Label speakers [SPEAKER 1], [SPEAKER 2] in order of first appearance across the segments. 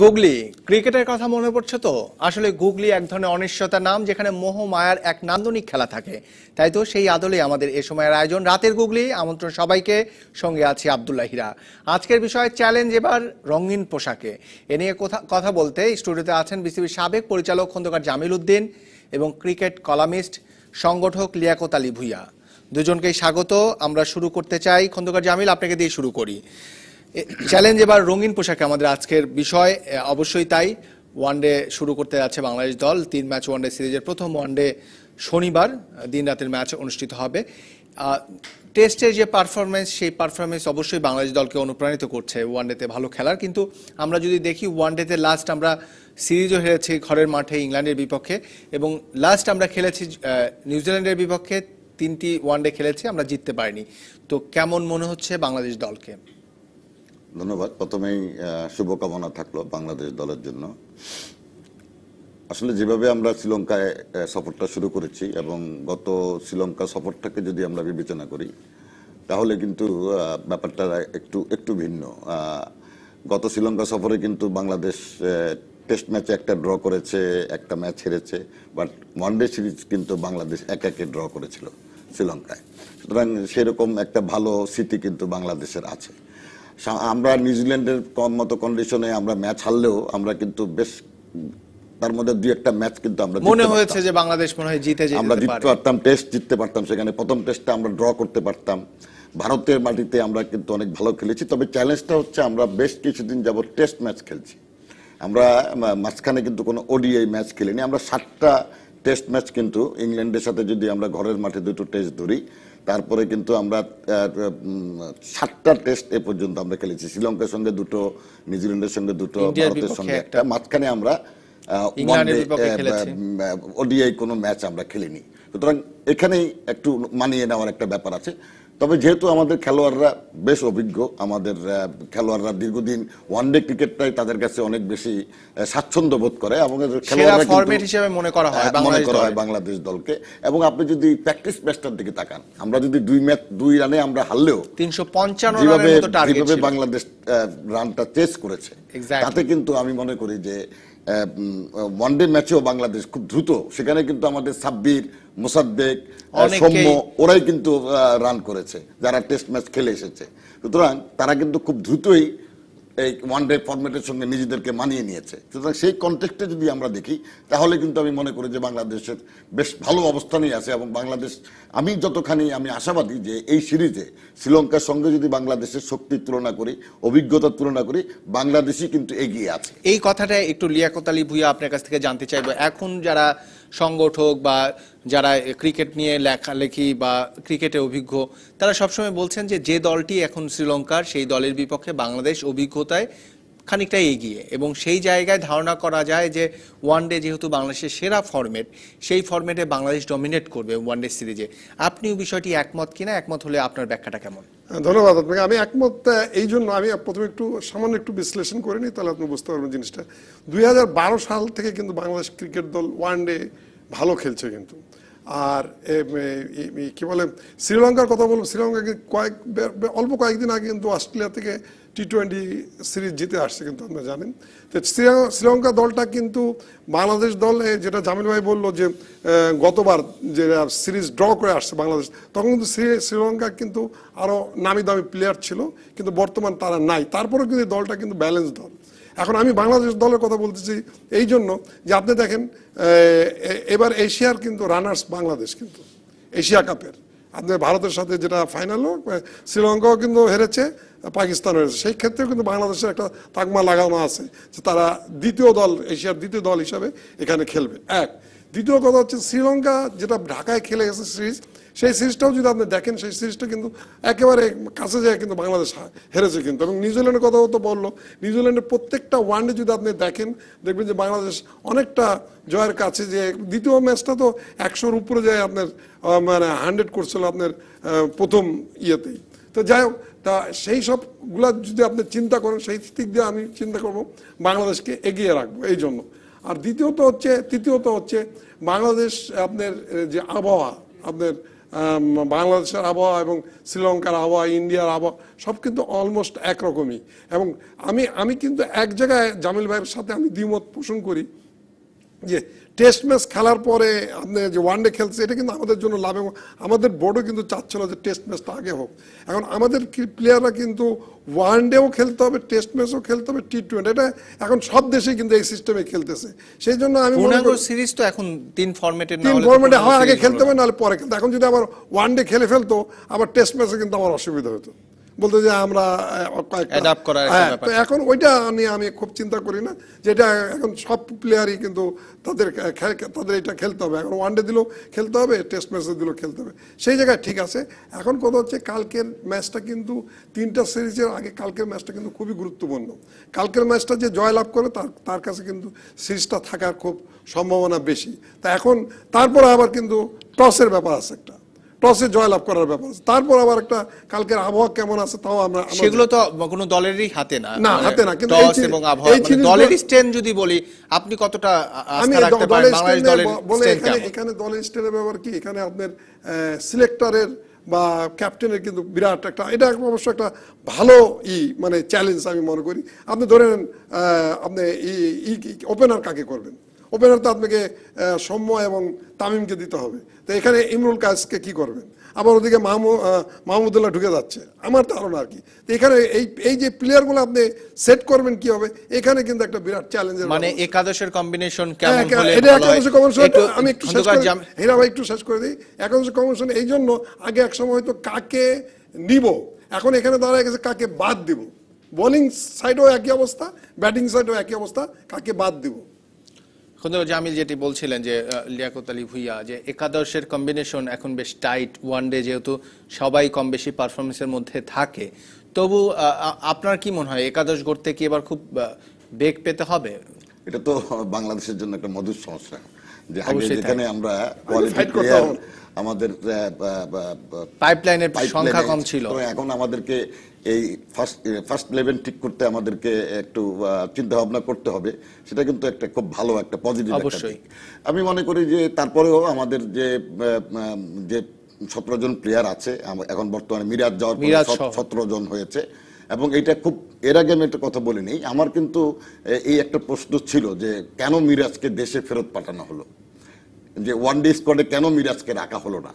[SPEAKER 1] গুগলি ক্রিকেটের কথা মনে পড়ছে তো আসলে গুগলি এক ধরনের অনিশ্চয়তা নাম যেখানে মোহ মায়ার এক নান্দনিক খেলা থাকে তাই তো সেই আদলে আমাদের এ সময়ের আয়োজন রাতের গুগলি আমন্ত্রণ সবাইকে সঙ্গে আছে আবদুল্লাহ হিরা আজকের বিষয়ে চ্যালেঞ্জ এবার রঙিন পোশাকে এ নিয়ে কথা কথা বলতে স্টুডিওতে আছেন বিসিবির সাবেক পরিচালক খন্দকার জামিল উদ্দিন এবং ক্রিকেট কলামিস্ট সংগঠক লিয়াকত আলী ভুইয়া দুজনকেই স্বাগত আমরা শুরু করতে চাই খন্দকার জামিল আপনাকে দিয়ে শুরু করি চ্যালেঞ্জ এবার রঙিন পোশাকে আমাদের আজকের বিষয় অবশ্যই তাই ওয়ানডে শুরু করতে যাচ্ছে বাংলাদেশ দল তিন ম্যাচ ওয়ানডে সিরিজের প্রথম ওয়ানডে শনিবার দিন রাতের ম্যাচ অনুষ্ঠিত হবে টেস্টের যে পারফরমেন্স সেই পারফরমেন্স অবশ্যই বাংলাদেশ দলকে অনুপ্রাণিত করছে ওয়ানডেতে ভালো খেলার কিন্তু আমরা যদি দেখি ওয়ানডেতে লাস্ট আমরা সিরিজও হেরেছি ঘরের মাঠে ইংল্যান্ডের বিপক্ষে এবং লাস্ট আমরা খেলেছি নিউজিল্যান্ডের বিপক্ষে তিনটি ওয়ানডে খেলেছি আমরা জিততে পারিনি তো কেমন মনে হচ্ছে বাংলাদেশ দলকে
[SPEAKER 2] ধন্যবাদ প্রথমেই শুভকামনা থাকলো বাংলাদেশ দলের জন্য আসলে যেভাবে আমরা শ্রীলঙ্কায় সফরটা শুরু করেছি এবং গত শ্রীলঙ্কা সফরটাকে যদি আমরা বিবেচনা করি তাহলে কিন্তু ব্যাপারটা একটু একটু ভিন্ন গত শ্রীলঙ্কা সফরে কিন্তু বাংলাদেশ টেস্ট ম্যাচে একটা ড্র করেছে একটা ম্যাচ হেরেছে বাট ওয়ানডে সিরিজ কিন্তু বাংলাদেশ এক একে ড্র করেছিল শ্রীলঙ্কায় সুতরাং সেরকম একটা ভালো স্মৃতি কিন্তু বাংলাদেশের আছে আমরা নিউজিল্যান্ডের কম মতো কন্ডিশনে আমরা ম্যাচ হারলেও আমরা কিন্তু বেশ তার মধ্যে দুই একটা ম্যাচ কিন্তু আমরা মনে
[SPEAKER 1] হয়েছে যে বাংলাদেশ মনে হয় জিতে আমরা জিততে
[SPEAKER 2] পারতাম টেস্ট জিততে পারতাম সেখানে প্রথম টেস্টটা আমরা ড্র করতে পারতাম ভারতের মাটিতে আমরা কিন্তু অনেক ভালো খেলেছি তবে চ্যালেঞ্জটা হচ্ছে আমরা বেশ কিছুদিন যাবত টেস্ট ম্যাচ খেলছি আমরা মাঝখানে কিন্তু কোনো ওডিআই ম্যাচ খেলিনি আমরা সাতটা টেস্ট ম্যাচ কিন্তু ইংল্যান্ডের সাথে যদি আমরা ঘরের মাঠে দুটো টেস্ট ধরি তারপরে কিন্তু আমরা সাতটা টেস্ট এ পর্যন্ত আমরা খেলেছি শ্রীলঙ্কার সঙ্গে দুটো নিউজিল্যান্ডের সঙ্গে দুটো ভারতের সঙ্গে একটা মাঝখানে আমরা ওডিআই কোনো ম্যাচ আমরা খেলিনি সুতরাং এখানেই একটু মানিয়ে নেওয়ার একটা ব্যাপার আছে তবে যেহেতু আমাদের খেলোয়াড়রা বেশ অভিজ্ঞ আমাদের খেলোয়াড়রা দীর্ঘদিন ওয়ানডে ক্রিকেটটাই তাদের কাছে অনেক বেশি স্বাচ্ছন্দ্য বোধ করে এবং ফরম্যাট হিসেবে মনে করা হয় মনে করা হয় বাংলাদেশ দলকে এবং আপনি যদি প্র্যাকটিস ম্যাচটার দিকে তাকান আমরা যদি দুই ম্যাচ দুই রানে আমরা হারলেও
[SPEAKER 1] তিনশো পঞ্চান্ন যেভাবে
[SPEAKER 2] বাংলাদেশ রানটা চেস করেছে তাতে কিন্তু আমি মনে করি যে ওয়ানডে ম্যাচেও বাংলাদেশ খুব দ্রুত সেখানে কিন্তু আমাদের সাব্বির মোসাদ্দেক সৌম্য ওরাই কিন্তু রান করেছে যারা টেস্ট ম্যাচ খেলে এসেছে সুতরাং তারা কিন্তু খুব দ্রুতই এই ওয়ান ডে ফর্মেটের সঙ্গে নিজেদেরকে মানিয়ে নিয়েছে সুতরাং সেই কনটেক্সটে যদি আমরা দেখি তাহলে কিন্তু আমি মনে করি যে বাংলাদেশের বেশ ভালো অবস্থানেই আছে এবং বাংলাদেশ আমি যতখানি আমি আশাবাদী যে এই সিরিজে শ্রীলঙ্কার সঙ্গে যদি বাংলাদেশের শক্তির তুলনা করি অভিজ্ঞতার তুলনা করি বাংলাদেশই
[SPEAKER 1] কিন্তু এগিয়ে আছে এই কথাটা একটু লিয়াকত আলী ভুইয়া আপনার কাছ থেকে জানতে চাইবো এখন যারা সংগঠক বা যারা ক্রিকেট নিয়ে লেখালেখি বা ক্রিকেটে অভিজ্ঞ তারা সবসময় বলছেন যে যে দলটি এখন শ্রীলঙ্কার সেই দলের বিপক্ষে বাংলাদেশ অভিজ্ঞতায় খানিকটা এগিয়ে এবং সেই জায়গায় ধারণা করা যায় যে ওয়ানডে যেহেতু বাংলাদেশের সেরা ফর্মেট সেই ফর্মেটে বাংলাদেশ ডমিনেট করবে ওয়ানডে সিরিজে আপনিও বিষয়টি একমত কিনা একমত হলে আপনার ব্যাখ্যাটা কেমন
[SPEAKER 3] হ্যাঁ, ধন্যবাদ আপনাকে আমি একমত এই জন্য আমি প্রথমে একটু সামান্য একটু বিশ্লেষণ করে নিই তাহলে আপনি বুঝতে পারবেন জিনিসটা দুই সাল থেকে কিন্তু বাংলাদেশ ক্রিকেট দল ওয়ানডে ভালো খেলছে কিন্তু আর কি বলে শ্রীলঙ্কার কথা বলবো শ্রীলঙ্কা কয়েক অল্প কয়েকদিন আগে কিন্তু অস্ট্রেলিয়া থেকে টি টোয়েন্টি সিরিজ জিতে আসছে কিন্তু আপনারা জানেন তো শ্রীলঙ্কা দলটা কিন্তু বাংলাদেশ দলে যেটা জামিল ভাই বললো যে গতবার যে সিরিজ ড্র করে আসছে বাংলাদেশ তখন কিন্তু শ্রীলঙ্কা কিন্তু আরও নামি দামি প্লেয়ার ছিল কিন্তু বর্তমান তারা নাই তারপরেও কিন্তু দলটা কিন্তু ব্যালেন্স দল এখন আমি বাংলাদেশ দলের কথা বলতেছি এই জন্য যে আপনি দেখেন এবার এশিয়ার কিন্তু রানার্স বাংলাদেশ কিন্তু এশিয়া কাপের আপনি ভারতের সাথে যেটা ফাইনাল হোক শ্রীলঙ্কাও কিন্তু হেরেছে পাকিস্তান হয়েছে সেই ক্ষেত্রেও কিন্তু বাংলাদেশের একটা তাকমা লাগানো আছে যে তারা দ্বিতীয় দল এশিয়ার দ্বিতীয় দল হিসাবে এখানে খেলবে এক দ্বিতীয় কথা হচ্ছে শ্রীলঙ্কা যেটা ঢাকায় খেলে গেছে সিরিজ সেই সিরিজটাও যদি আপনি দেখেন সেই সিরিজটা কিন্তু একেবারে কাছে যায় কিন্তু বাংলাদেশ হেরেছে কিন্তু এবং নিউজিল্যান্ডের কথাও তো বললো নিউজিল্যান্ডের প্রত্যেকটা ওয়ানডে যদি আপনি দেখেন দেখবেন যে বাংলাদেশ অনেকটা জয়ের কাছে যে দ্বিতীয় ম্যাচটা তো একশোর উপরে যায় আপনার মানে হান্ড্রেড করছিল আপনার প্রথম ইয়েতেই তো যাই হোক তা সেই সবগুলা যদি আপনি চিন্তা করেন সেই দিক দিয়ে আমি চিন্তা করব বাংলাদেশকে এগিয়ে রাখবো এই জন্য আর দ্বিতীয়ত হচ্ছে তৃতীয়ত হচ্ছে বাংলাদেশ আপনার যে আবহাওয়া আপনার বাংলাদেশের আবহাওয়া এবং শ্রীলঙ্কার আবহাওয়া ইন্ডিয়ার আবহাওয়া সব কিন্তু অলমোস্ট একরকমই এবং আমি আমি কিন্তু এক জায়গায় জামিল ভাইয়ের সাথে আমি দ্বিমত পোষণ করি যে টেস্ট ম্যাচ খেলার পরে আপনি যে ওয়ানডে খেলছে এটা কিন্তু আমাদের জন্য লাভ এবং আমাদের বোর্ডও কিন্তু চাচ্ছিল যে টেস্ট ম্যাচটা আগে হোক এখন আমাদের প্লেয়াররা কিন্তু ওয়ানডেও খেলতে হবে টেস্ট ম্যাচও খেলতে হবে টি টোয়েন্টি এটা এখন সব দেশে কিন্তু এই সিস্টেমে খেলতেছে সেই জন্য আমি
[SPEAKER 1] সিরিজ তো এখন তিন ফর্মেটে তিন ফর্মেটে হয় আগে খেলতে হবে
[SPEAKER 3] নাহলে পরে খেলতে এখন যদি আবার ওয়ানডে খেলে ফেলতো আবার টেস্ট ম্যাচে কিন্তু আমার অসুবিধা হতো বলতে যে আমরা হ্যাঁ, তো এখন ওইটা নিয়ে আমি খুব চিন্তা করি না যেটা এখন সব প্লেয়ারই কিন্তু তাদের তাদের এটা খেলতে হবে এখন ওয়ানডে দিলেও খেলতে হবে টেস্ট ম্যাচে দিলেও খেলতে হবে সেই জায়গায় ঠিক আছে এখন কথা হচ্ছে কালকের ম্যাচটা কিন্তু তিনটা সিরিজের আগে কালকের ম্যাচটা কিন্তু খুবই গুরুত্বপূর্ণ কালকের ম্যাচটা যে জয়লাভ করে তার তার কাছে কিন্তু সিরিজটা থাকার খুব সম্ভাবনা বেশি তা এখন তারপরে আবার কিন্তু টসের ব্যাপার আছে একটা টসে জয়লাভ করার ব্যাপার আছে তারপর আবার একটা কালকের আবহাওয়া কেমন আছে তাও আমরা সেগুলো তো
[SPEAKER 1] কোনো দলেরই হাতে না না হাতে না কিন্তু টস এবং আবহাওয়া মানে দলের স্ট্রেন্থ যদি বলি আপনি কতটা আস্থা রাখতে পারেন বাংলাদেশ দলের বলে এখানে
[SPEAKER 3] এখানে দলের স্ট্রেনের ব্যাপার কি এখানে আপনার সিলেক্টরের বা ক্যাপ্টেনের কিন্তু বিরাট একটা এটা অবশ্য একটা ভালো ই মানে চ্যালেঞ্জ আমি মনে করি আপনি ধরেন আপনি ই ওপেনার কাকে করবেন ওপেনার তো আপনাকে সৌম্য এবং তামিমকে দিতে হবে তো এখানে ইমরুল কাজকে কি করবেন আবার ওদিকে মাহমু মাহমুদুল্লাহ ঢুকে যাচ্ছে আমার ধারণা আর কি তো এখানে এই এই যে প্লেয়ারগুলো আপনি সেট করবেন কি হবে এখানে কিন্তু একটা বিরাট চ্যালেঞ্জ মানে
[SPEAKER 1] একাদশের কম্বিনেশন কেমন হ্যাঁ, হলে আমি একটু শেষ করে
[SPEAKER 3] হীরা ভাই একটু শেষ করে দিই একাদশের কম্বিনেশন এই জন্য আগে এক সময় হয়তো কাকে নিব এখন এখানে দাঁড়ায় গেছে কাকে বাদ দিব বোলিং সাইডও একই অবস্থা ব্যাটিং সাইডও একই অবস্থা কাকে বাদ দিব
[SPEAKER 1] খন্দক জামিল যেটি বলছিলেন যে লিয়াকত আলী ভুইয়া যে একাদশের কম্বিনেশন এখন বেশ টাইট ওয়ান ডে যেহেতু সবাই কম বেশি পারফরমেন্সের মধ্যে থাকে তবু আপনার কি মনে হয় একাদশ গড়তে কি এবার খুব বেগ পেতে হবে এটা তো বাংলাদেশের জন্য একটা মধুর সমস্যা যে আগে যেখানে
[SPEAKER 2] আমরা আমাদের পাইপলাইনের সংখ্যা কম ছিল এখন আমাদেরকে এই ফার্স্ট ফার্স্ট ইলেভেন ঠিক করতে আমাদেরকে একটু চিন্তা ভাবনা করতে হবে সেটা কিন্তু একটা খুব ভালো একটা পজিটিভ অবশ্যই আমি মনে করি যে তারপরেও আমাদের যে যে সতেরো জন প্লেয়ার আছে এখন বর্তমানে মিরাজ যাওয়ার সতেরো জন হয়েছে এবং এটা খুব এর আগে আমি একটা কথা বলিনি আমার কিন্তু এই একটা প্রশ্ন ছিল যে কেন মিরাজকে দেশে ফেরত পাঠানো হলো যে ওয়ান ডে স্কোয়াডে কেন মিরাজকে রাখা হলো না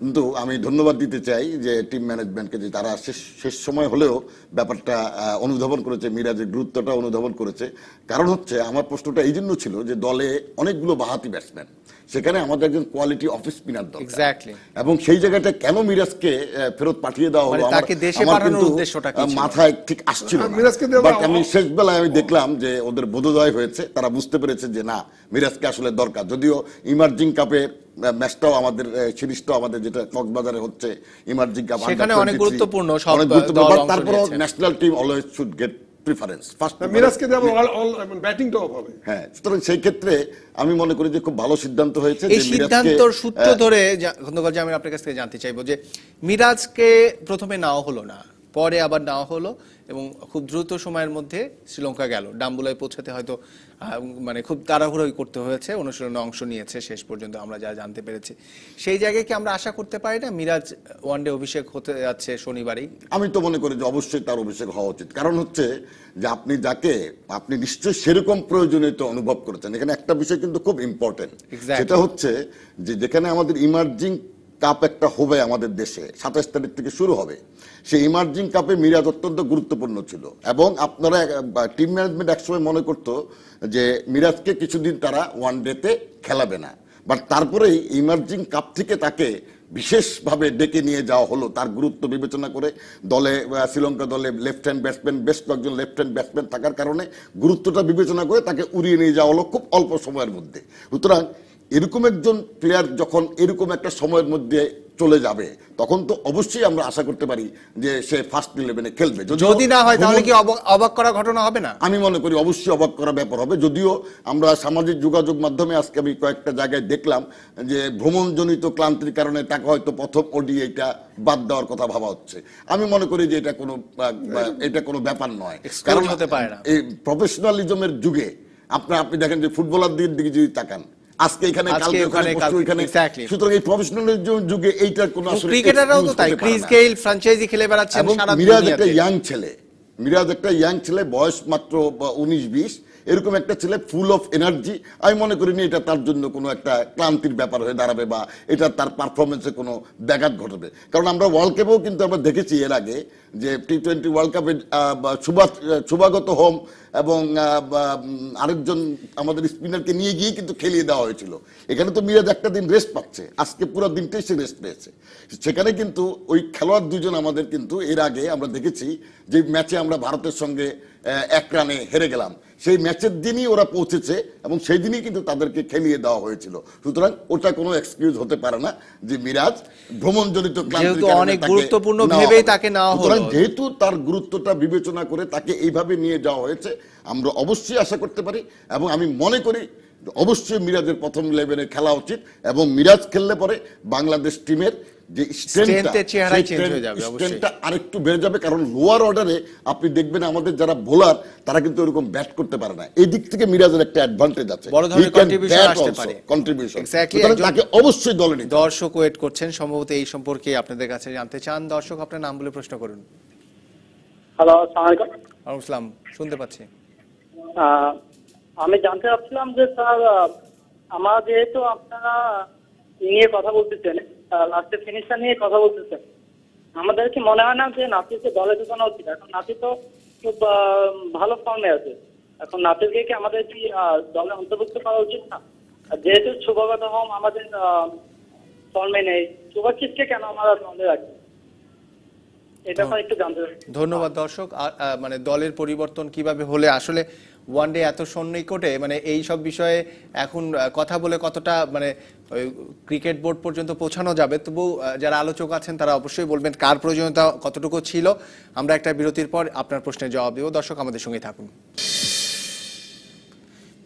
[SPEAKER 2] কিন্তু আমি ধন্যবাদ দিতে চাই যে টিম ম্যানেজমেন্টকে যে তারা শেষ শেষ সময় হলেও ব্যাপারটা অনুধাবন করেছে মিরাজের গুরুত্বটা অনুধাবন করেছে কারণ হচ্ছে আমার প্রশ্নটা এই জন্য ছিল যে দলে অনেকগুলো বাহাতি ব্যাটসম্যান সেখানে আমাদের একজন কোয়ালিটি অফিস স্পিনার দরকার এক্স্যাক্টলি এবং সেই জায়গাটা কেন মিরাজকে ফেরত পাঠিয়ে দেওয়া মানে হলো তাকে দেশে পাঠানোর উদ্দেশ্যটা কি মাথায় ঠিক আসছিল না মিরাজকে বাট আমি শেষ বেলায় আমি দেখলাম যে ওদের বোধোদয় হয়েছে তারা বুঝতে পেরেছে যে না মিরাজকে আসলে দরকার যদিও ইমার্জিং কাপে ম্যাচটাও আমাদের সিরিজটাও আমাদের যেটা কক্সবাজারে হচ্ছে ইমার্জিং কাপ সেখানে অনেক গুরুত্বপূর্ণ সব তারপর national team always should get preference মানে ফার্স্ট মিরাজকে
[SPEAKER 1] অল ব্যাটিংটাও হবে
[SPEAKER 2] হ্যাঁ সুতরাং সেই ক্ষেত্রে আমি মনে করি যে খুব ভালো সিদ্ধান্ত হয়েছে এই সিদ্ধান্তর সূত্র
[SPEAKER 1] ধরে খন্দকার আমি আপনার কাছ থেকে জানতে চাইবো যে মিরাজকে প্রথমে নাও হলো না পরে আবার নেওয়া হলো এবং খুব দ্রুত সময়ের মধ্যে শ্রীলঙ্কা গেল ডাম্বুলায় পৌঁছাতে হয়তো মানে খুব তাড়াহুড়ো করতে হয়েছে অনুশীলনে অংশ নিয়েছে শেষ পর্যন্ত আমরা যা জানতে পেরেছি সেই জায়গায় কি আমরা আশা করতে পারি না মিরাজ ওয়ানডে অভিষেক হতে যাচ্ছে শনিবারেই আমি তো মনে করি যে অবশ্যই তার অভিষেক হওয়া উচিত কারণ হচ্ছে যে আপনি যাকে
[SPEAKER 2] আপনি নিশ্চয়ই সেরকম প্রয়োজনীয়তা অনুভব করেছেন এখানে একটা বিষয় কিন্তু খুব ইম্পর্টেন্ট সেটা হচ্ছে যে যেখানে আমাদের ইমার্জিং কাপ একটা হবে আমাদের দেশে সাতাশ তারিখ থেকে শুরু হবে সেই ইমার্জিং কাপে মিরাজ অত্যন্ত গুরুত্বপূর্ণ ছিল এবং আপনারা টিম ম্যানেজমেন্ট একসময় মনে করতো যে মিরাজকে কিছুদিন তারা ওয়ান ডেতে খেলাবে না বাট তারপরেই ইমার্জিং কাপ থেকে তাকে বিশেষভাবে ডেকে নিয়ে যাওয়া হলো তার গুরুত্ব বিবেচনা করে দলে শ্রীলঙ্কা দলে লেফট হ্যান্ড ব্যাটসম্যান বেশ কয়েকজন লেফট হ্যান্ড ব্যাটসম্যান থাকার কারণে গুরুত্বটা বিবেচনা করে তাকে উড়িয়ে নিয়ে যাওয়া হলো খুব অল্প সময়ের মধ্যে সুতরাং এরকম একজন প্লেয়ার যখন এরকম একটা সময়ের মধ্যে চলে যাবে তখন তো অবশ্যই আমরা আশা করতে পারি যে সে ফার্স্ট ইলেভেনে খেলবে যদি না হয় তাহলে কি অবাক করা ঘটনা হবে না আমি মনে করি অবশ্যই অবাক করা ব্যাপার হবে যদিও আমরা সামাজিক যোগাযোগ মাধ্যমে আজকে আমি কয়েকটা জায়গায় দেখলাম যে ভ্রমণজনিত ক্লান্তির কারণে তাকে হয়তো প্রথম ওডি এটা বাদ দেওয়ার কথা ভাবা হচ্ছে আমি মনে করি যে এটা কোনো এটা কোনো ব্যাপার নয় কারণ হতে পারে না এই প্রফেশনালিজমের যুগে আপনার আপনি দেখেন যে ফুটবলারদের দিকে যদি তাকান আজকে এখানে কালকে ওখানে ওখানে
[SPEAKER 1] সুতরাং এই প্রফেশনালের যুগে এইটা কোনো আসলে ক্রিকেটাররাও তো তাই ক্রিস গেইল ফ্র্যাঞ্চাইজি খেলে বেড়াচ্ছে সারা মিরাজ একটা
[SPEAKER 2] ইয়াং ছেলে মিরাজ একটা ইয়াং ছেলে বয়স মাত্র উনিশ বিশ এরকম একটা ছেলে ফুল অফ এনার্জি আমি মনে করিনি এটা তার জন্য কোনো একটা ক্লান্তির ব্যাপার হয়ে দাঁড়াবে বা এটা তার পারফরমেন্সে কোনো ব্যাঘাত ঘটবে কারণ আমরা ওয়ার্ল্ড কাপেও কিন্তু আমরা দেখেছি এর আগে যে টি টোয়েন্টি ওয়ার্ল্ড কাপে সুভাগত হোম এবং আরেকজন আমাদের স্পিনারকে নিয়ে গিয়ে কিন্তু খেলিয়ে দেওয়া হয়েছিল এখানে তো মিরাজ একটা দিন রেস্ট পাচ্ছে আজকে পুরো দিনটাই সে রেস্ট পেয়েছে সেখানে কিন্তু ওই খেলোয়াড় দুজন আমাদের কিন্তু এর আগে আমরা দেখেছি যে ম্যাচে আমরা ভারতের সঙ্গে এক রানে হেরে গেলাম সেই ম্যাচের দিনই ওরা পৌঁছেছে এবং সেই দিনই কিন্তু তাদেরকে খেলিয়ে দেওয়া হয়েছিল সুতরাং ওটা কোনো এক্সকিউজ হতে পারে না যে মিরাজ ভ্রমণজনিত যেহেতু অনেক গুরুত্বপূর্ণ ভেবেই তাকে নেওয়া হলো যেহেতু তার গুরুত্বটা বিবেচনা করে তাকে এইভাবে নিয়ে যাওয়া হয়েছে আমরা অবশ্যই আশা করতে পারি এবং আমি মনে করি অবশ্যই মিরাজের প্রথম ইলেভেনে খেলা উচিত এবং মিরাজ খেললে পরে বাংলাদেশ টিমের যে চেঞ্জ হয়ে যাবে স্ট্রেংথটা আরেকটু বেড়ে যাবে কারণ লোয়ার অর্ডারে আপনি দেখবেন আমাদের যারা বোলার তারা কিন্তু এরকম ব্যাট করতে পারে না এই দিক থেকে মিরাজের একটা অ্যাডভান্টেজ আছে বড় ধরনের কন্ট্রিবিউশন আসতে পারে
[SPEAKER 1] কন্ট্রিবিউশন তাকে অবশ্যই দলে নিতে দর্শক ওয়েট করছেন সম্ভবত এই সম্পর্কে আপনাদের কাছে জানতে চান দর্শক আপনার নাম বলে প্রশ্ন করুন হ্যালো আসসালামু আলাইকুম ওয়া আসসালাম শুনতে পাচ্ছি
[SPEAKER 2] আমি জানতে চাচ্ছিলাম যে স্যার আমার যেহেতু আপনারা নিয়ে কথা বলতেছেন নাচের ফিনিশটা নিয়ে কথা বলতেছেন আমাদের কি মনে হয় না যে নাসিরকে দলে ঢুকানো উচিত এখন নাসির তো খুব ভালো ফর্মে আছে এখন নাসিরকে কি আমাদের কি দলে অন্তর্ভুক্ত করা উচিত না যেহেতু শুভগত হম আমাদের ফর্মে নেই শুভাশিসকে কেন আমরা দলে রাখি
[SPEAKER 1] ধন্যবাদ দর্শক মানে দলের পরিবর্তন কিভাবে হলে আসলে ওয়ানডে এত সন্নিকটে মানে এই সব বিষয়ে এখন কথা বলে কতটা মানে ক্রিকেট বোর্ড পর্যন্ত পৌঁছানো যাবে তবু যারা আলোচক আছেন তারা অবশ্যই বলবেন কার প্রয়োজনীয়তা কতটুকু ছিল আমরা একটা বিরতির পর আপনার প্রশ্নের জবাব দেব দর্শক আমাদের সঙ্গে থাকুন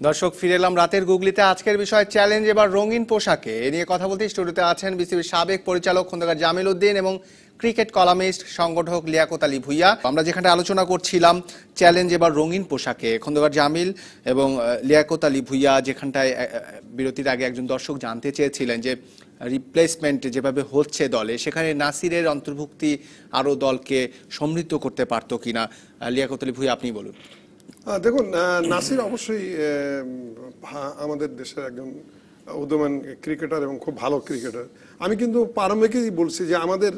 [SPEAKER 1] দর্শক ফিরে এলাম রাতের গুগলিতে আজকের বিষয় চ্যালেঞ্জ এবার রঙিন পোশাকে এ নিয়ে কথা বলতে স্টুডিওতে আছেন বিসিবির সাবেক পরিচালক খন্দকার জামিল উদ্দিন এবং ক্রিকেট কলামিস্ট সংগঠক লিয়াকত আলী ভুইয়া আমরা যেখানে আলোচনা করছিলাম চ্যালেঞ্জ এবার রঙিন পোশাকে খন্দকার জামিল এবং লিয়াকত আলী ভুইয়া যেখানটায় বিরতির আগে একজন দর্শক জানতে চেয়েছিলেন যে রিপ্লেসমেন্ট যেভাবে হচ্ছে দলে সেখানে নাসিরের অন্তর্ভুক্তি আরও দলকে সমৃদ্ধ করতে পারত কিনা লিয়াকত আলী ভুইয়া আপনি বলুন
[SPEAKER 3] দেখুন নাসির অবশ্যই আমাদের দেশের একজন উদ্যমান ক্রিকেটার এবং খুব ভালো ক্রিকেটার আমি কিন্তু প্রারম্ভিকই বলছি যে আমাদের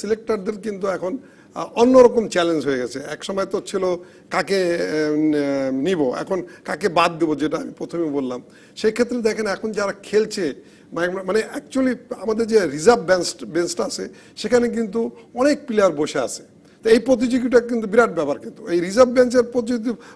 [SPEAKER 3] সিলেক্টারদের কিন্তু এখন অন্যরকম চ্যালেঞ্জ হয়ে গেছে এক সময় তো ছিল কাকে নিব এখন কাকে বাদ দেবো যেটা আমি প্রথমে বললাম সেই ক্ষেত্রে দেখেন এখন যারা খেলছে মানে অ্যাকচুয়ালি আমাদের যে রিজার্ভ বেঞ্চ বেঞ্চটা আছে সেখানে কিন্তু অনেক প্লেয়ার বসে আছে এই প্রতিযোগিতা কিন্তু বিরাট ব্যাপার কিন্তু এই রিজার্ভ বেঞ্চের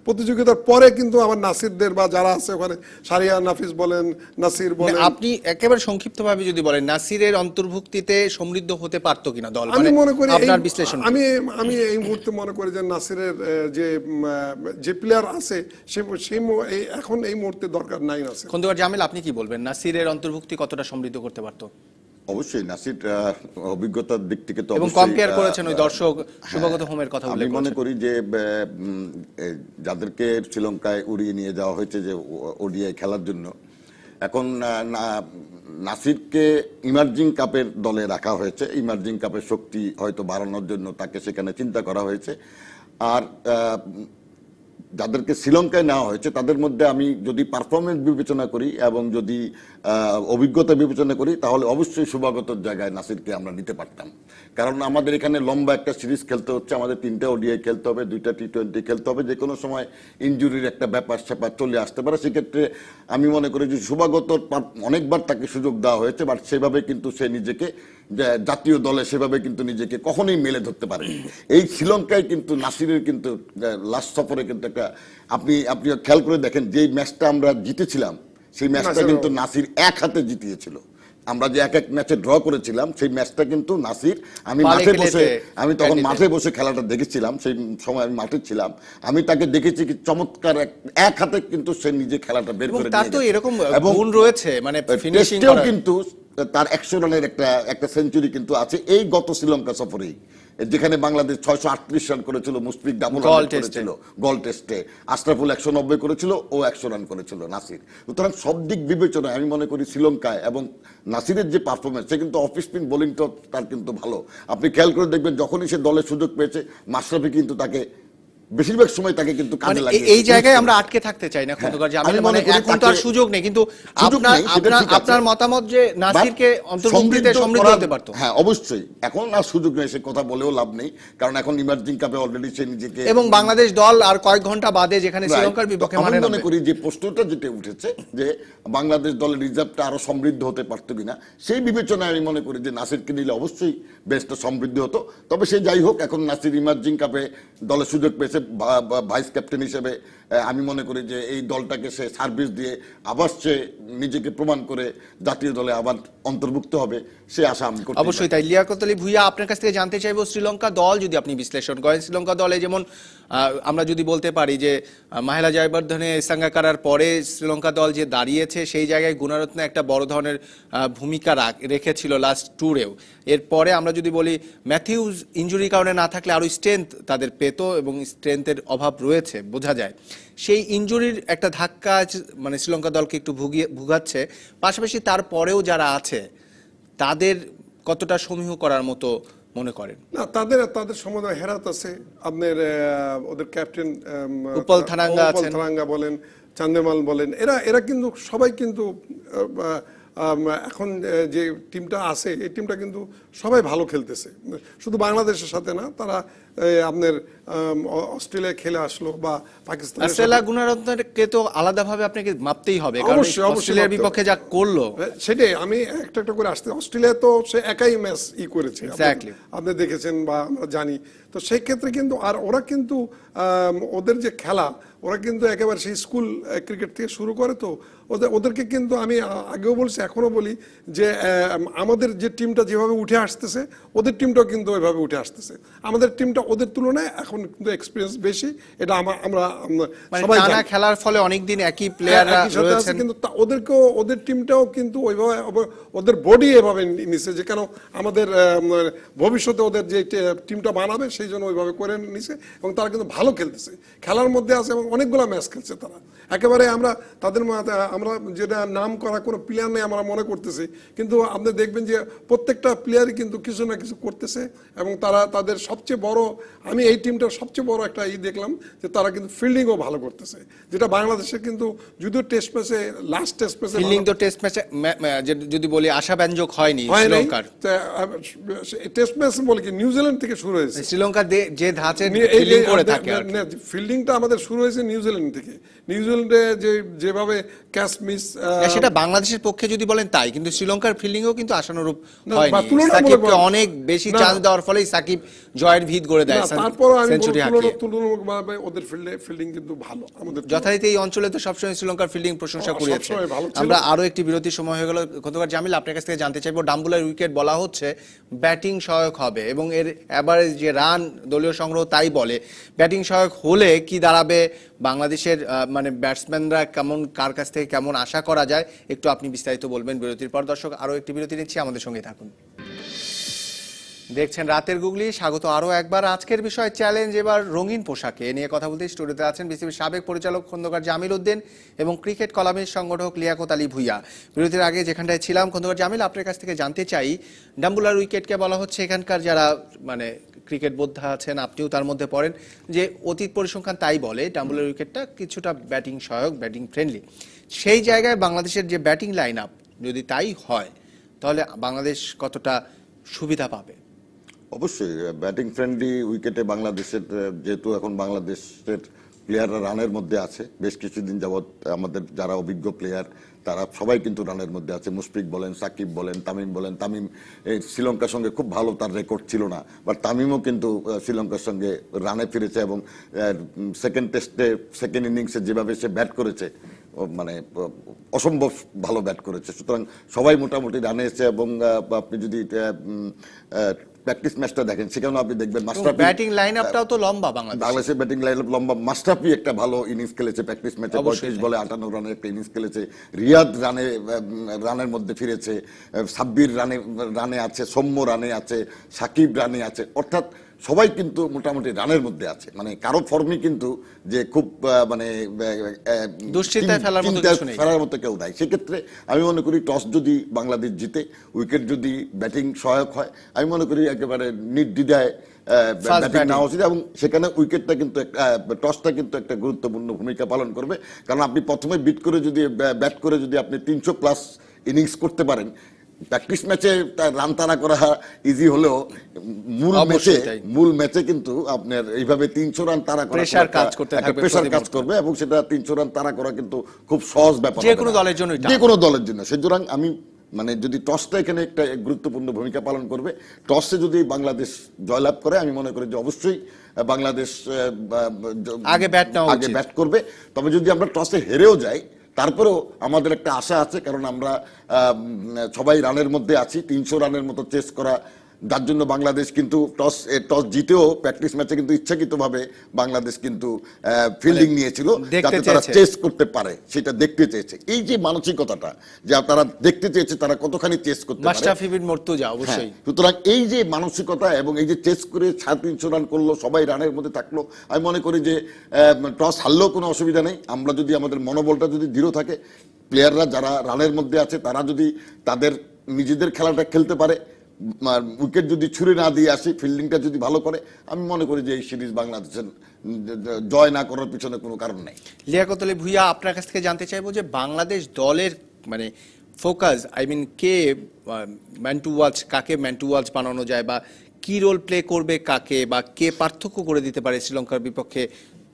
[SPEAKER 3] প্রতিযোগিতার পরে কিন্তু আমার নাসিরদের বা যারা আছে ওখানে সারিয়া নাফিস বলেন নাসির বলেন
[SPEAKER 1] আপনি একেবারে সংক্ষিপ্তভাবে যদি বলেন নাসিরের অন্তর্ভুক্তিতে সমৃদ্ধ হতে পারত কিনা দল আমি মানে মনে করি আপনার বিশ্লেষণ আমি
[SPEAKER 3] আমি এই মুহূর্তে মনে করি যে নাসিরের যে যে প্লেয়ার আছে সে সেই এখন এই মুহূর্তে দরকার নাই নাসির
[SPEAKER 1] খন্দকার জামিল আপনি কি বলবেন নাসিরের অন্তর্ভুক্তি কতটা সমৃদ্ধ করতে পারতো
[SPEAKER 2] অবশ্যই নাসির অভিজ্ঞতার দিক থেকে তো এবং কম্পেয়ার করেছেন ওই দর্শক হ্যাঁ, সুভাগত হোমের কথা আমি মনে করি যে যাদেরকে শ্রীলঙ্কায় উড়িয়ে নিয়ে যাওয়া হয়েছে যে ওডিআই খেলার জন্য এখন নাসিরকে ইমার্জিং কাপের দলে রাখা হয়েছে ইমার্জিং কাপের শক্তি হয়তো বাড়ানোর জন্য তাকে সেখানে চিন্তা করা হয়েছে আর যাদেরকে শ্রীলঙ্কায় নেওয়া হয়েছে তাদের মধ্যে আমি যদি পারফরমেন্স বিবেচনা করি এবং যদি অভিজ্ঞতা বিবেচনা করি তাহলে অবশ্যই সুভাগত জায়গায় নাসিরকে আমরা নিতে পারতাম কারণ আমাদের এখানে লম্বা একটা সিরিজ খেলতে হচ্ছে আমাদের তিনটা ওডিআই খেলতে হবে দুইটা টি টোয়েন্টি খেলতে হবে যে কোনো সময় ইঞ্জুরির একটা ব্যাপার স্যাপার চলে আসতে পারে সেক্ষেত্রে আমি মনে করি যে সুভাগত অনেকবার তাকে সুযোগ দেওয়া হয়েছে বাট সেভাবে কিন্তু সে নিজেকে জাতীয় দলে সেভাবে কিন্তু নিজেকে কখনোই মেলে ধরতে পারে এই শ্রীলঙ্কায় কিন্তু নাসিরের কিন্তু লাস্ট সফরে কিন্তু একটা একটা আপনি আপনি খেয়াল করে দেখেন যে ম্যাচটা আমরা জিতেছিলাম সেই ম্যাচটা কিন্তু নাসির এক হাতে জিতিয়েছিল আমরা যে এক এক ম্যাচে ড্র করেছিলাম সেই ম্যাচটা কিন্তু নাসির আমি মাঠে বসে আমি তখন মাঠে বসে খেলাটা দেখেছিলাম সেই সময় আমি মাঠে ছিলাম আমি তাকে দেখেছি কি চমৎকার এক হাতে কিন্তু সে নিজে খেলাটা বের করে তার তো এরকম গুণ রয়েছে মানে ফিনিশিং কিন্তু তার একশো রানের একটা একটা সেঞ্চুরি কিন্তু আছে এই গত শ্রীলঙ্কা সফরেই যেখানে বাংলাদেশ ছয়শো আটত্রিশ রান করেছিল মুশফিক ডাবল করেছিল গল টেস্টে আশরাফুল একশো নব্বই করেছিল ও একশো রান করেছিল নাসির সুতরাং সব দিক বিবেচনায় আমি মনে করি শ্রীলঙ্কায় এবং নাসিরের যে পারফরমেন্স সে কিন্তু অফ স্পিন বোলিংটা তার কিন্তু ভালো আপনি খেয়াল করে দেখবেন যখনই সে দলের সুযোগ পেয়েছে মাশরাফি কিন্তু তাকে বেশিরভাগ সময় তাকে কিন্তু কাজে মানে লাগে এই জায়গায় আমরা
[SPEAKER 1] আটকে থাকতে চাই না খন্দকার যে জামিল মানে এখন তো আর সুযোগ নেই কিন্তু আপনার আপনার আপনার মতামত যে নাসিরকে অন্তর্ভুক্তিতে সমৃদ্ধ হতে পারত
[SPEAKER 2] হ্যাঁ অবশ্যই এখন আর সুযোগ নেই সে কথা বলেও লাভ নেই কারণ এখন ইমার্জিং কাপে অলরেডি সে নিজেকে এবং বাংলাদেশ দল আর
[SPEAKER 1] কয়েক ঘন্টা বাদে যেখানে শ্রীলঙ্কার বিপক্ষে মানে মনে করি
[SPEAKER 2] যে প্রশ্নটা যেটা উঠেছে যে বাংলাদেশ দলের রিজার্ভটা আরো সমৃদ্ধ হতে পারত কিনা সেই বিবেচনায় আমি মনে করি যে নাসিরকে নিলে অবশ্যই বেশটা সমৃদ্ধ হতো তবে সে যাই হোক এখন নাসির ইমার্জিং কাপে দলের সুযোগ পেয়েছে ভাইস ক্যাপ্টেন হিসেবে আমি মনে করি যে এই দলটাকে সে সার্ভিস দিয়ে আবার সে নিজেকে প্রমাণ করে জাতীয়
[SPEAKER 1] দলে আবার অন্তর্ভুক্ত হবে সে আশা আমি করি অবশ্যই তাই লিয়াকত আলী ভুইয়া আপনার কাছ থেকে জানতে চাইবো শ্রীলঙ্কা দল যদি আপনি বিশ্লেষণ করেন শ্রীলঙ্কা দলে যেমন আমরা যদি বলতে পারি যে মাহেলা জয়বর্ধনে করার পরে শ্রীলঙ্কা দল যে দাঁড়িয়েছে সেই জায়গায় গুণরত্ন একটা বড় ধরনের ভূমিকা রেখেছিল লাস্ট ট্যুরেও এরপরে আমরা যদি বলি ম্যাথিউজ ইঞ্জুরির কারণে না থাকলে আরও স্ট্রেংথ তাদের পেত এবং স্ট্রেংথের অভাব রয়েছে বোঝা যায় সেই ইঞ্জুরির একটা ধাক্কা মানে শ্রীলঙ্কা দলকে একটু ভুগিয়ে ভুগাচ্ছে পাশাপাশি তারপরেও যারা আছে তাদের কতটা সমীহ করার মতো মনে করেন
[SPEAKER 3] না তাদের তাদের সমাধান হেরাত আছে আপনার ওদের ক্যাপ্টেন উপল থানাঙ্গা থানাঙ্গা বলেন চান্দেমাল বলেন এরা এরা কিন্তু সবাই কিন্তু এখন যে টিমটা আছে এই টিমটা কিন্তু সবাই ভালো খেলতেছে শুধু বাংলাদেশের সাথে না তারা আপনার অস্ট্রেলিয়া খেলে আসলো বা পাকিস্তান অস্ট্রেলিয়া গুণারত্নকে তো আলাদাভাবে আপনাকে মাপতেই হবে অবশ্যই অস্ট্রেলিয়ার বিপক্ষে যা করলো সেটাই আমি একটা একটা করে আসতে অস্ট্রেলিয়া তো সে একাই ম্যাচ ই করেছে আপনি দেখেছেন বা আমরা জানি তো সেই ক্ষেত্রে কিন্তু আর ওরা কিন্তু ওদের যে খেলা ওরা কিন্তু একেবারে সেই স্কুল ক্রিকেট থেকে শুরু করে তো ওদের ওদেরকে কিন্তু আমি আগেও বলছি এখনও বলি যে আমাদের যে টিমটা যেভাবে উঠে আসতেছে ওদের টিমটাও কিন্তু ওইভাবে উঠে আসতেছে আমাদের টিমটা ওদের তুলনায় এখন কিন্তু এক্সপিরিয়েন্স বেশি এটা আমার আমরা মানে সবাই খেলার ফলে অনেকদিন একই প্লেয়ার হ্যাঁ, রয়েছেন কিন্তু ওদেরকেও ওদের টিমটাও কিন্তু ওইভাবে ওদের বডি এভাবে নিছে যে কেন আমাদের ভবিষ্যতে ওদের যে টিমটা বানাবে সেই জন্য ওইভাবে করে নিছে এবং তারা কিন্তু ভালো খেলতেছে খেলার মধ্যে আছে এবং অনেকগুলো ম্যাচ খেলছে তারা একেবারে আমরা তাদের আমরা যেটা নাম করা কোনো প্লেয়ার নেই আমরা মনে করতেছি কিন্তু আপনি দেখবেন যে প্রত্যেকটা প্লেয়ারই কিন্তু কিছু না কিছু করতেছে এবং তারা তাদের সবচেয়ে বড় আমি এই টিমটার সবচেয়ে বড় একটা ই দেখলাম যে তারা কিন্তু ফিল্ডিংও ভালো করতেছে যেটা বাংলাদেশে কিন্তু যদিও টেস্ট ম্যাচে লাস্ট টেস্ট ম্যাচে ফিল্ডিং তো
[SPEAKER 1] টেস্ট ম্যাচে যদি
[SPEAKER 3] বলি আশাব্যঞ্জক হয়নি শ্রীলঙ্কার টেস্ট ম্যাচ বলে কি নিউজিল্যান্ড থেকে শুরু হয়েছে শ্রীলঙ্কা যে ধাঁচে ফিল্ডিং করে থাকে ফিল্ডিংটা আমাদের শুরু হয়েছে নিউজিল্যান্ড থেকে নিউজিল্যান্ড যে যেভাবে সেটা বাংলাদেশের পক্ষে যদি বলেন তাই কিন্তু
[SPEAKER 1] শ্রীলঙ্কার ফিল্ডিংও কিন্তু আশানুরূপ হয়নি সাকিবকে অনেক বেশি চান্স দেওয়ার ফলেই সাকিব জয়ের ভিত গড়ে দেয় তারপর
[SPEAKER 3] ওদের ফিল্ডে ফিল্ডিং কিন্তু ভালো আমাদের যথারীতি
[SPEAKER 1] এই অঞ্চলে তো সবসময় শ্রীলঙ্কার ফিল্ডিং প্রশংসা করিয়েছে আমরা আরো একটি বিরতির সময় হয়ে গেল কতবার জামিল আপনার কাছ থেকে জানতে চাইবো ডাম্বুলার উইকেট বলা হচ্ছে ব্যাটিং সহায়ক হবে এবং এর অ্যাভারেজ যে রান দলীয় সংগ্রহ তাই বলে ব্যাটিং সহায়ক হলে কি দাঁড়াবে বাংলাদেশের মানে ব্যাটসম্যানরা কেমন কার কাছ থেকে কেমন আশা করা যায় একটু আপনি বিস্তারিত বলবেন বিরতির পর দর্শক আরও একটি বিরতি নিচ্ছি আমাদের সঙ্গে থাকুন দেখছেন রাতের গুগলি স্বাগত আরও একবার আজকের বিষয় চ্যালেঞ্জ এবার রঙিন পোশাকে নিয়ে কথা বলতে স্টুডিওতে আছেন বিসিবির সাবেক পরিচালক খন্দকার জামিল উদ্দিন এবং ক্রিকেট কলামের সংগঠক লিয়াকত আলী ভুইয়া বিরতির আগে যেখানটায় ছিলাম খন্দকার জামিল আপনার কাছ থেকে জানতে চাই ডাম্বুলার উইকেটকে বলা হচ্ছে এখানকার যারা মানে ক্রিকেট বোদ্ধা আছেন আপনিও তার মধ্যে পড়েন যে অতীত পরিসংখ্যান তাই বলে ডাম্বুলার উইকেটটা কিছুটা ব্যাটিং সহায়ক ব্যাটিং ফ্রেন্ডলি সেই জায়গায় বাংলাদেশের যে ব্যাটিং লাইন আপ যদি তাই হয় তাহলে বাংলাদেশ কতটা সুবিধা পাবে
[SPEAKER 2] অবশ্যই ব্যাটিং ফ্রেন্ডলি উইকেটে বাংলাদেশের যেহেতু এখন বাংলাদেশের প্লেয়াররা রানের মধ্যে আছে বেশ কিছুদিন যাবৎ আমাদের যারা অভিজ্ঞ প্লেয়ার তারা সবাই কিন্তু রানের মধ্যে আছে মুশফিক বলেন সাকিব বলেন তামিম বলেন তামিম শ্রীলঙ্কার সঙ্গে খুব ভালো তার রেকর্ড ছিল না বাট তামিমও কিন্তু শ্রীলঙ্কার সঙ্গে রানে ফিরেছে এবং সেকেন্ড টেস্টে সেকেন্ড ইনিংসে যেভাবে সে ব্যাট করেছে মানে অসম্ভব ভালো ব্যাট করেছে সুতরাং সবাই মোটামুটি রানে এসে এবং আপনি যদি প্র্যাকটিস ম্যাচটা দেখেন সেখানে আপনি দেখবেন মাস্টার ব্যাটিং
[SPEAKER 1] লাইন আপটাও তো লম্বা বাংলাদেশ
[SPEAKER 2] বাংলাদেশের ব্যাটিং লাইন আপ লম্বা মাস্টারপি একটা ভালো ইনিংস খেলেছে প্র্যাকটিস ম্যাচে পঁয়ত্রিশ বলে আটান্ন রানের একটা ইনিংস খেলেছে রিয়াদ রানে রানের মধ্যে ফিরেছে সাব্বির রানে রানে আছে সৌম্য রানে আছে সাকিব রানে আছে অর্থাৎ সবাই কিন্তু মোটামুটি রানের মধ্যে আছে মানে কারো ফর্মই কিন্তু যে খুব মানে ফেলার মতো কেউ নাই সেক্ষেত্রে আমি মনে করি টস যদি বাংলাদেশ জিতে উইকেট যদি ব্যাটিং সহায়ক হয় আমি মনে করি একেবারে নির্দ্বিধায় এবং সেখানে উইকেটটা কিন্তু টসটা কিন্তু একটা গুরুত্বপূর্ণ ভূমিকা পালন করবে কারণ আপনি প্রথমে বিট করে যদি ব্যাট করে যদি আপনি তিনশো প্লাস ইনিংস করতে পারেন প্র্যাকটিস ম্যাচে রান তাড়া করা ইজি হলেও মূল ম্যাচে মূল ম্যাচে কিন্তু আপনার এইভাবে তিনশো রান তাড়া করা প্রেসার কাজ করতে থাকবে প্রেশার কাজ করবে এবং সেটা তিনশো রান তাড়া করা কিন্তু খুব সহজ ব্যাপার যে কোনো দলের জন্য যে কোনো দলের জন্য সুতরাং আমি মানে যদি টসটা এখানে একটা গুরুত্বপূর্ণ ভূমিকা পালন করবে টসে যদি বাংলাদেশ জয়লাভ করে আমি মনে করি যে অবশ্যই বাংলাদেশ আগে ব্যাট আগে ব্যাট করবে তবে যদি আমরা টসে হেরেও যাই তারপরেও আমাদের একটা আশা আছে কারণ আমরা সবাই রানের মধ্যে আছি তিনশো রানের মতো চেস করা যার জন্য বাংলাদেশ কিন্তু টস টস জিতেও প্র্যাকটিস ম্যাচে কিন্তু ইচ্ছাকৃতভাবে বাংলাদেশ কিন্তু ফিল্ডিং মানে নিয়েছিল যাতে তারা চেস করতে পারে সেটা দেখতে চেয়েছে এই যে মানসিকতাটা যে তারা দেখতে চেয়েছে তারা কতখানি চেস করতে পারে
[SPEAKER 1] হ্যাঁ, সুতরাং
[SPEAKER 2] এই যে মানসিকতা এবং এই যে চেস করে সাড়ে তিনশো রান করলো সবাই রানের মধ্যে থাকলো আমি মনে করি যে টস হারলেও কোনো অসুবিধা নেই আমরা যদি আমাদের মনোবলটা যদি দৃঢ় থাকে প্লেয়াররা যারা রানের মধ্যে আছে তারা যদি তাদের নিজেদের খেলাটা খেলতে পারে উইকেট যদি ছুঁড়ে না দিয়ে আসে ফিল্ডিংটা যদি ভালো করে
[SPEAKER 1] আমি মনে করি যে এই সিরিজ বাংলাদেশের জয় না করার পিছনে কোনো কারণ নেই লিয়াকত আলী ভুইয়া আপনার কাছ থেকে জানতে চাইবো যে বাংলাদেশ দলের মানে ফোকাস আই মিন কে ম্যান টু ওয়াচ কাকে ম্যান টু ওয়াচ বানানো যায় বা কি রোল প্লে করবে কাকে বা কে পার্থক্য করে দিতে পারে শ্রীলঙ্কার বিপক্ষে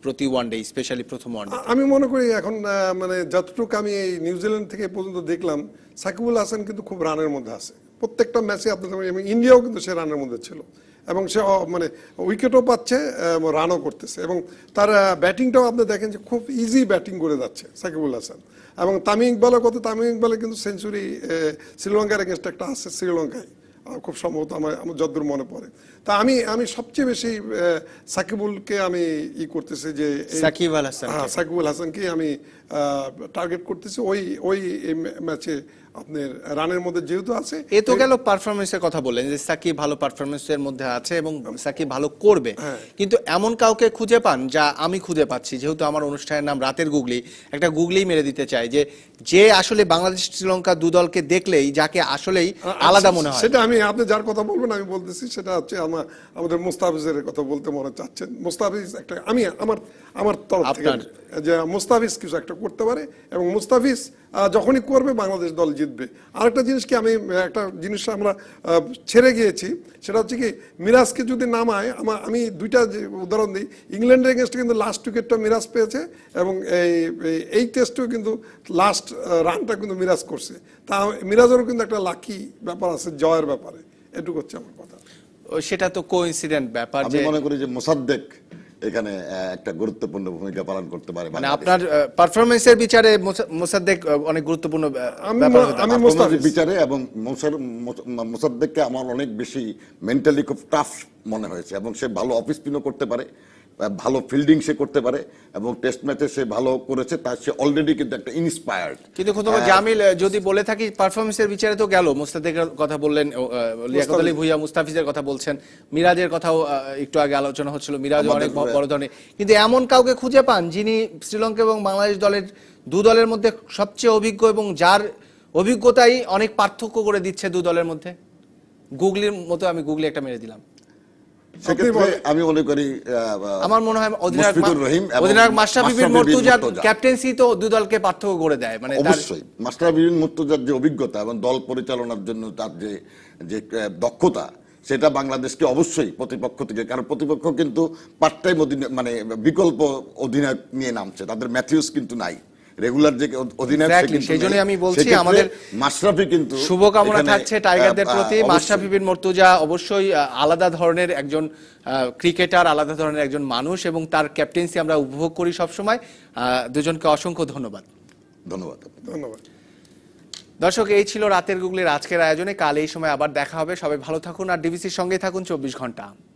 [SPEAKER 1] প্রতি ওয়ানডে স্পেশালি প্রথম ওয়ানডে
[SPEAKER 3] আমি মনে করি এখন মানে যতটুকু আমি এই নিউজিল্যান্ড থেকে পর্যন্ত দেখলাম সাকিবুল হাসান কিন্তু খুব রানের মধ্যে আছে প্রত্যেকটা ম্যাচে আপনাদের ইন্ডিয়াও কিন্তু সে রানের মধ্যে ছিল এবং সে মানে উইকেটও পাচ্ছে রানও করতেছে এবং তার ব্যাটিংটাও আপনি দেখেন যে খুব ইজি ব্যাটিং করে যাচ্ছে সাকিবুল হাসান এবং তামিম ইকবালের কথা তামিম ইকবালের কিন্তু সেঞ্চুরি শ্রীলঙ্কার এগেনস্ট একটা আছে শ্রীলঙ্কায় খুব সম্ভবত আমার আমার যদ্দূর মনে পড়ে তা আমি আমি সবচেয়ে বেশি সাকিবুলকে আমি ই করতেছি যে সাকিব আল হাসান হ্যাঁ সাকিবুল হাসানকে আমি টার্গেট করতেছি ওই ওই ম্যাচে আপনার রানের মধ্যে যেহেতু আছে
[SPEAKER 1] এ তো গেল পারফরমেন্সের কথা বললেন যে সাকিব ভালো পারফরমেন্সের মধ্যে আছে এবং সাকিব ভালো করবে হ্যাঁ। কিন্তু এমন কাউকে খুঁজে পান যা আমি খুঁজে পাচ্ছি যেহেতু আমার অনুষ্ঠানের নাম রাতের গুগলি
[SPEAKER 3] একটা গুগলি মেরে দিতে চাই যে যে
[SPEAKER 1] আসলে বাংলাদেশ শ্রীলঙ্কা দু দলকে দেখলেই যাকে
[SPEAKER 3] আসলেই আচ্ছা, আলাদা মনে হয় সেটা আমি আপনি যার কথা বলবেন আমি বলতেছি সেটা হচ্ছে আমার আমাদের মুস্তাফিজের কথা বলতে মনে চাচ্ছেন মুস্তাফিজ একটা আমি আমার আমার তরফ থেকে যে মুস্তাফিজ কিছু একটা করতে পারে এবং মুস্তাফিজ যখনই করবে বাংলাদেশ দল জিতবে আরেকটা জিনিসকে আমি একটা জিনিস আমরা ছেড়ে গিয়েছি সেটা হচ্ছে কি মিরাজকে যদি নামায় আমার আমি দুইটা উদাহরণ দিই ইংল্যান্ডের এগেনস্টে কিন্তু লাস্ট উইকেটটা মিরাজ পেয়েছে এবং এই এই টেস্টেও কিন্তু লাস্ট রানটা কিন্তু মিরাজ করছে তা মিরাজেরও কিন্তু একটা লাকি ব্যাপার আছে জয়ের ব্যাপারে এটুকু হচ্ছে আমার কথা সেটা তো ইনসিডেন্ট ব্যাপার আমি মনে
[SPEAKER 2] করি যে মোসাদ্দেক এখানে একটা গুরুত্বপূর্ণ ভূমিকা পালন করতে পারে মানে
[SPEAKER 3] আপনার
[SPEAKER 1] পারফরম্যান্সের বিচারে মোসাদ্দেক অনেক গুরুত্বপূর্ণ আমি মোস্তাফিজ
[SPEAKER 2] বিচারে এবং মোসাদ্দেককে আমার অনেক বেশি মেন্টালি খুব টাফ মনে হয়েছে এবং সে ভালো অফিস পিনও করতে পারে ভালো ফিল্ডিং সে করতে পারে এবং টেস্ট ম্যাচে সে ভালো করেছে তার সে অলরেডি কিন্তু একটা ইন্সপায়ার্ড
[SPEAKER 1] কিন্তু খোদবা হ্যাঁ। জামিল যদি বলে থাকি পারফরমেন্সের বিচারে তো গেল মুস্তাদিকের কথা বললেন লিয়াকত আলী ভুঁইয়া মুস্তাফিজের কথা বলছেন মিরাজের কথাও একটু আগে আলোচনা হচ্ছিল মিরাজ অনেক হ্যাঁ। বড় ধরনের কিন্তু এমন কাউকে খুঁজে পান যিনি শ্রীলঙ্কা এবং বাংলাদেশ দলের দু দলের মধ্যে সবচেয়ে অভিজ্ঞ এবং যার অভিজ্ঞতাই অনেক পার্থক্য করে দিচ্ছে দু দলের মধ্যে গুগলির মতো আমি গুগলি একটা মেরে দিলাম
[SPEAKER 2] মানে যে অভিজ্ঞতা এবং দল পরিচালনার জন্য তার যে যে দক্ষতা সেটা বাংলাদেশকে অবশ্যই প্রতিপক্ষ থেকে কারণ প্রতিপক্ষ কিন্তু পার্ট টাইম মানে বিকল্প অধিনায়ক নিয়ে নামছে তাদের ম্যাথিউস কিন্তু নাই রেগুলার যে অধিনায়ক সেই জন্যই আমি বলছি আমাদের মাশরাফি কিন্তু শুভকামনা থাকছে টাইগারদের প্রতি মাশরাফি
[SPEAKER 1] বিন মর্তুজা অবশ্যই আলাদা ধরনের একজন ক্রিকেটার আলাদা ধরনের একজন মানুষ এবং তার ক্যাপ্টেন্সি আমরা উপভোগ করি সবসময় দুজনকে অসংখ্য ধন্যবাদ ধন্যবাদ ধন্যবাদ দর্শক এই ছিল রাতের গুগলের আজকের আয়োজনে কাল এই সময় আবার দেখা হবে সবাই ভালো থাকুন আর ডিবিসির সঙ্গে থাকুন চব্বিশ ঘন্টা